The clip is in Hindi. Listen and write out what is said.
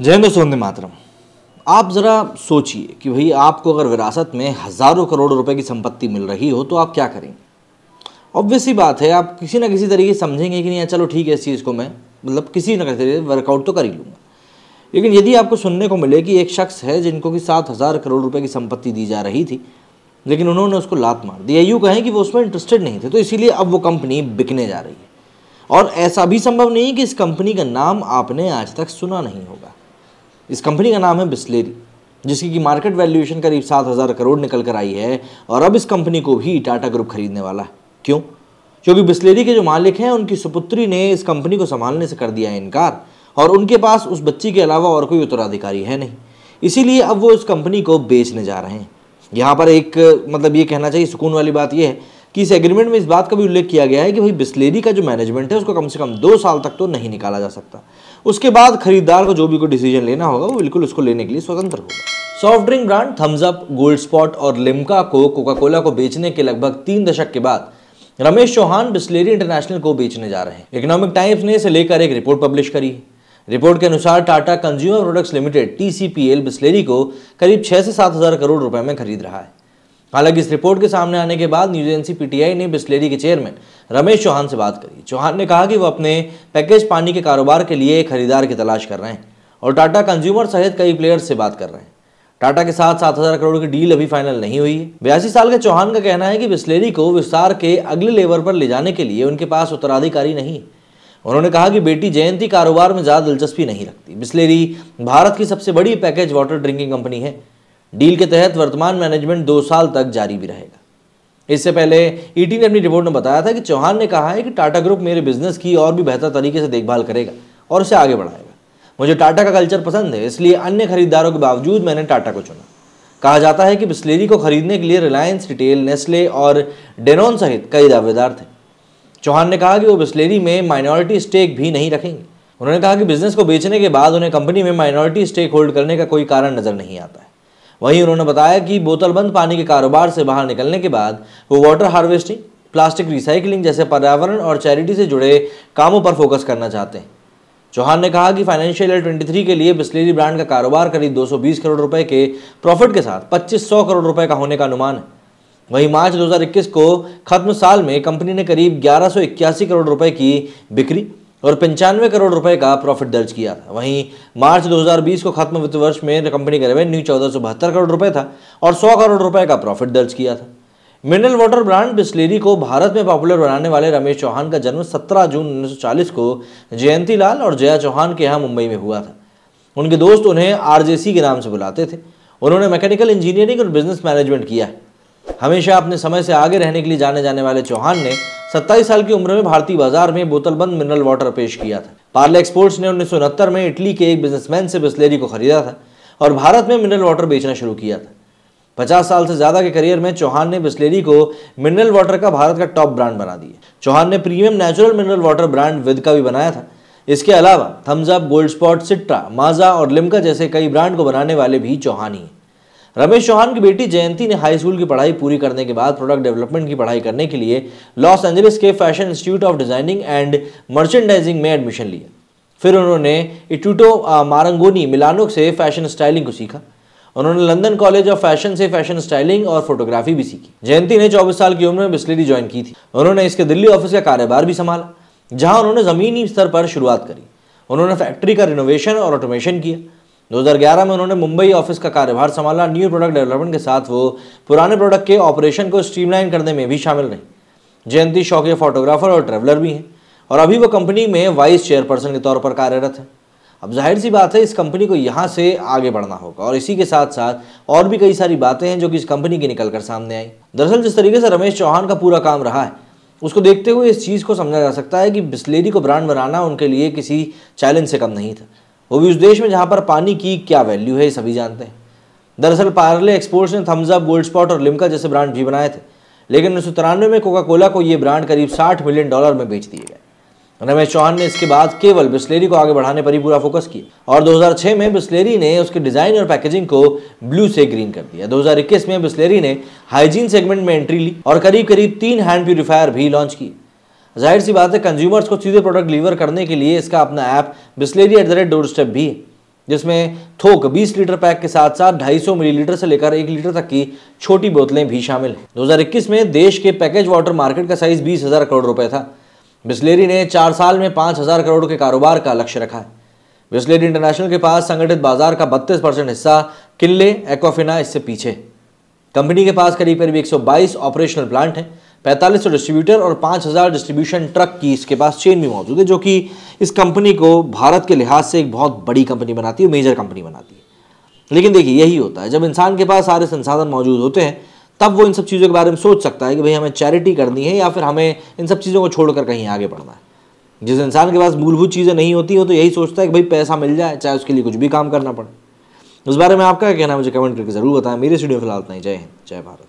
जय दोस्तों वंदे मातरम आप ज़रा सोचिए कि भाई आपको अगर विरासत में हज़ारों करोड़ रुपए की संपत्ति मिल रही हो तो आप क्या करेंगे ऑब्वियसली बात है आप किसी ना किसी तरीके समझेंगे कि नहीं चलो ठीक है इस चीज़ को मैं मतलब किसी ना किसी तरीके वर्कआउट तो कर ही लूँगा लेकिन यदि आपको सुनने को मिले कि एक शख्स है जिनको कि सात हज़ार करोड़ रुपये की संपत्ति दी जा रही थी लेकिन उन्होंने उसको लात मार दी यू यूँ कहें कि वो उसमें इंटरेस्टेड नहीं थे तो इसीलिए अब वो कंपनी बिकने जा रही है और ऐसा भी संभव नहीं कि इस कंपनी का नाम आपने आज तक सुना नहीं होगा इस कंपनी का नाम है बिस्लेरी जिसकी की मार्केट वैल्यूएशन करीब सात हज़ार करोड़ निकल कर आई है और अब इस कंपनी को भी टाटा ग्रुप खरीदने वाला है क्यों क्योंकि बिस्लेरी के जो मालिक हैं उनकी सुपुत्री ने इस कंपनी को संभालने से कर दिया है इनकार और उनके पास उस बच्ची के अलावा और कोई उत्तराधिकारी है नहीं इसीलिए अब वो इस कंपनी को बेचने जा रहे हैं यहाँ पर एक मतलब ये कहना चाहिए सुकून वाली बात यह है कि इस एग्रीमेंट में इस बात का भी उल्लेख किया गया है कि भाई बिस्लेरी का जो मैनेजमेंट है उसको कम से कम दो साल तक तो नहीं निकाला जा सकता उसके बाद खरीदार को जो भी कोई डिसीजन लेना होगा वो बिल्कुल उसको लेने के लिए स्वतंत्र होगा soft drink brand Thums Up Gold Spot और लिमका को कोका कोला को बेचने के लगभग तीन दशक के बाद रमेश चौहान बिस्लेरी इंटरनेशनल को बेचने जा रहे हैं इकोनॉमिक टाइम्स ने इसे लेकर एक रिपोर्ट पब्लिश करी रिपोर्ट के अनुसार Tata consumer products limited TCPL Bisleri को करीब छह से सात हजार करोड़ रुपए में खरीद रहा है हालांकि इस रिपोर्ट के सामने आने के बाद न्यूज एजेंसी पीटीआई ने बिस्लेरी के चेयरमैन रमेश चौहान से बात करी चौहान ने कहा कि वो अपने पैकेज पानी के कारोबार के लिए खरीदार की तलाश कर रहे हैं और टाटा कंज्यूमर सहित कई प्लेयर्स से बात कर रहे हैं टाटा के साथ सात हजार करोड़ की डील अभी फाइनल नहीं हुई है बयासी साल के चौहान का कहना है कि बिस्लेरी को विस्तार के अगले लेवल पर ले जाने के लिए उनके पास उत्तराधिकारी नहीं उन्होंने कहा कि बेटी जयंती कारोबार में ज़्यादा दिलचस्पी नहीं रखती बिस्लेरी भारत की सबसे बड़ी पैकेज वाटर ड्रिंकिंग कंपनी है डील के तहत वर्तमान मैनेजमेंट दो साल तक जारी भी रहेगा इससे पहले ईटी e ने अपनी रिपोर्ट में बताया था कि चौहान ने कहा है कि टाटा ग्रुप मेरे बिजनेस की और भी बेहतर तरीके से देखभाल करेगा और उसे आगे बढ़ाएगा मुझे टाटा का कल्चर पसंद है इसलिए अन्य खरीदारों के बावजूद मैंने टाटा को चुना कहा जाता है कि बिस्लेरी को खरीदने के लिए रिलायंस रिटेल नेस्ले और डेनोन सहित कई दावेदार थे चौहान ने कहा कि वो बिस्लेरी में माइनॉरिटी स्टेक भी नहीं रखेंगे उन्होंने कहा कि बिजनेस को बेचने के बाद उन्हें कंपनी में माइनॉरिटी स्टेक होल्ड करने का कोई कारण नजर नहीं आता है वहीं उन्होंने बताया कि बोतलबंद पानी के कारोबार से बाहर निकलने के बाद वो वाटर हार्वेस्टिंग प्लास्टिक रिसाइकलिंग जैसे पर्यावरण और चैरिटी से जुड़े कामों पर फोकस करना चाहते हैं चौहान ने कहा कि फाइनेंशियल ईयर 23 के लिए बिस्लेरी ब्रांड का कारोबार करीब 220 करोड़ रुपए के प्रॉफिट के साथ 2500 करोड़ रुपए का होने का अनुमान है वहीं मार्च 2021 को खत्म साल में कंपनी ने करीब ग्यारह करोड़ रुपए की बिक्री और पंचानवे करोड़ रुपए का प्रॉफिट दर्ज किया था वहीं मार्च 2020 को खत्म वित्त वर्ष में कंपनी का रेवेन्यू चौदह करोड़ रुपए था और 100 करोड़ रुपए का प्रॉफिट दर्ज किया था मिनरल वाटर ब्रांड बिस्लेरी को भारत में पॉपुलर बनाने वाले रमेश चौहान का जन्म 17 जून 1940 को जयंती लाल और जया चौहान के यहाँ मुंबई में हुआ था उनके दोस्त उन्हें आर के नाम से बुलाते थे उन्होंने मैकेनिकल इंजीनियरिंग और बिजनेस मैनेजमेंट किया है हमेशा अपने समय से आगे रहने के लिए जाने जाने वाले चौहान ने सत्ताईस साल की उम्र में भारतीय बाजार में बोतलबंद मिनरल वाटर पेश किया था पार्ले एक्सपोर्ट्स ने उन्नीस में इटली के एक बिजनेसमैन से बिस्लेरी को खरीदा था और भारत में मिनरल वाटर बेचना शुरू किया था पचास साल से ज़्यादा के करियर में चौहान ने बिस्लेरी को मिनरल वाटर का भारत का टॉप ब्रांड बना दिया चौहान ने premium natural mineral water brand विद का भी बनाया था इसके अलावा Thums Up Gold Spot Citra Maaza और लिमका जैसे कई ब्रांड को बनाने वाले भी चौहान ही रमेश चौहान की बेटी जयंती ने हाई स्कूल की पढ़ाई पूरी करने के बाद प्रोडक्ट डेवलपमेंट की पढ़ाई करने के लिए लॉस एंजलिस के fashion institute of designing and merchandising में एडमिशन लिया फिर उन्होंने इटूटो मारंगोनी मिलानो से फैशन स्टाइलिंग को सीखा उन्होंने लंदन कॉलेज ऑफ फैशन से फैशन स्टाइलिंग और फोटोग्राफी भी सीखी जयंती ने 24 साल की उम्र में बिस्लरी ज्वाइन की थी उन्होंने इसके दिल्ली ऑफिस का कार्यभार भी संभाला जहां उन्होंने जमीनी स्तर पर शुरुआत करी उन्होंने फैक्ट्री का रिनोवेशन और ऑटोमेशन किया 2011 में उन्होंने मुंबई ऑफिस का कार्यभार संभाला न्यू प्रोडक्ट डेवलपमेंट के साथ वो पुराने प्रोडक्ट के ऑपरेशन को स्ट्रीमलाइन करने में भी शामिल रहे जयंती शौकीय फोटोग्राफर और ट्रेवलर भी हैं और अभी वो कंपनी में वाइस चेयरपर्सन के तौर पर कार्यरत है अब जाहिर सी बात है इस कंपनी को यहाँ से आगे बढ़ना होगा और इसी के साथ साथ और भी कई सारी बातें हैं जो कि इस कंपनी की निकल कर सामने आई दरअसल जिस तरीके से रमेश चौहान का पूरा काम रहा है उसको देखते हुए इस चीज़ को समझा जा सकता है कि बिस्लेरी को ब्रांड बनाना उनके लिए किसी चैलेंज से कम नहीं था वो भी उस देश में जहाँ पर पानी की क्या वैल्यू है ये सभी जानते हैं दरअसल पार्ले एक्सपोर्ट्स ने थम्सअप गोल्ड स्पॉट और लिमका जैसे ब्रांड भी बनाए थे लेकिन उन्नीस में कोका कोला को ये ब्रांड करीब 60 मिलियन डॉलर में बेच दिए गए रमेश चौहान ने इसके बाद केवल बिस्लेरी को आगे बढ़ाने पर ही पूरा फोकस किया और 2006 में बिस्लेरी ने उसके डिजाइन और पैकेजिंग को ब्लू से ग्रीन कर दिया 2021 में बिस्लेरी ने हाइजीन सेगमेंट में एंट्री ली और करीब करीब तीन हैंड प्यूरिफायर भी लॉन्च किए जाहिर सी बात है कंज्यूमर्स को सीधे प्रोडक्ट डिलीवर करने के लिए इसका अपना app Bisleri at the rate doorstep भी जिसमें थोक 20 लीटर पैक के साथ साथ 250 मिलीलीटर से लेकर 1 लीटर तक की छोटी बोतलें भी शामिल हैं 2021 में देश के पैकेज वाटर मार्केट का साइज बीस हज़ार करोड़ रुपए था बिस्लेरी ने चार साल में पाँच हज़ार करोड़ के कारोबार का लक्ष्य रखा है बिस्लेरी इंटरनेशनल के पास संगठित बाजार का बत्तीस परसेंट हिस्सा किले एक्वाफिना इससे पीछे कंपनी के पास करीब करीब एक ऑपरेशनल प्लांट हैं पैंतालीस सौ डिस्ट्रीब्यूटर और पाँच हज़ार डिस्ट्रीब्यूशन ट्रक की इसके पास चेन भी मौजूद है जो कि इस कंपनी को भारत के लिहाज से एक बहुत बड़ी कंपनी बनाती है मेजर कंपनी बनाती है लेकिन देखिए यही होता है जब इंसान के पास सारे संसाधन मौजूद होते हैं तब वो इन सब चीज़ों के बारे में सोच सकता है कि भाई हमें चैरिटी करनी है या फिर हमें इन सब चीज़ों को छोड़कर कहीं आगे बढ़ना है जिस इंसान के पास मूलभूत चीज़ें नहीं होती हो तो यही सोचता है कि भाई पैसा मिल जाए चाहे उसके लिए कुछ भी काम करना पड़े उस बारे में आपका क्या कहना है मुझे कमेंट करके ज़रूर बताएं मेरे स्टूडियो फिलहाल नहीं जय हिंद जय भारत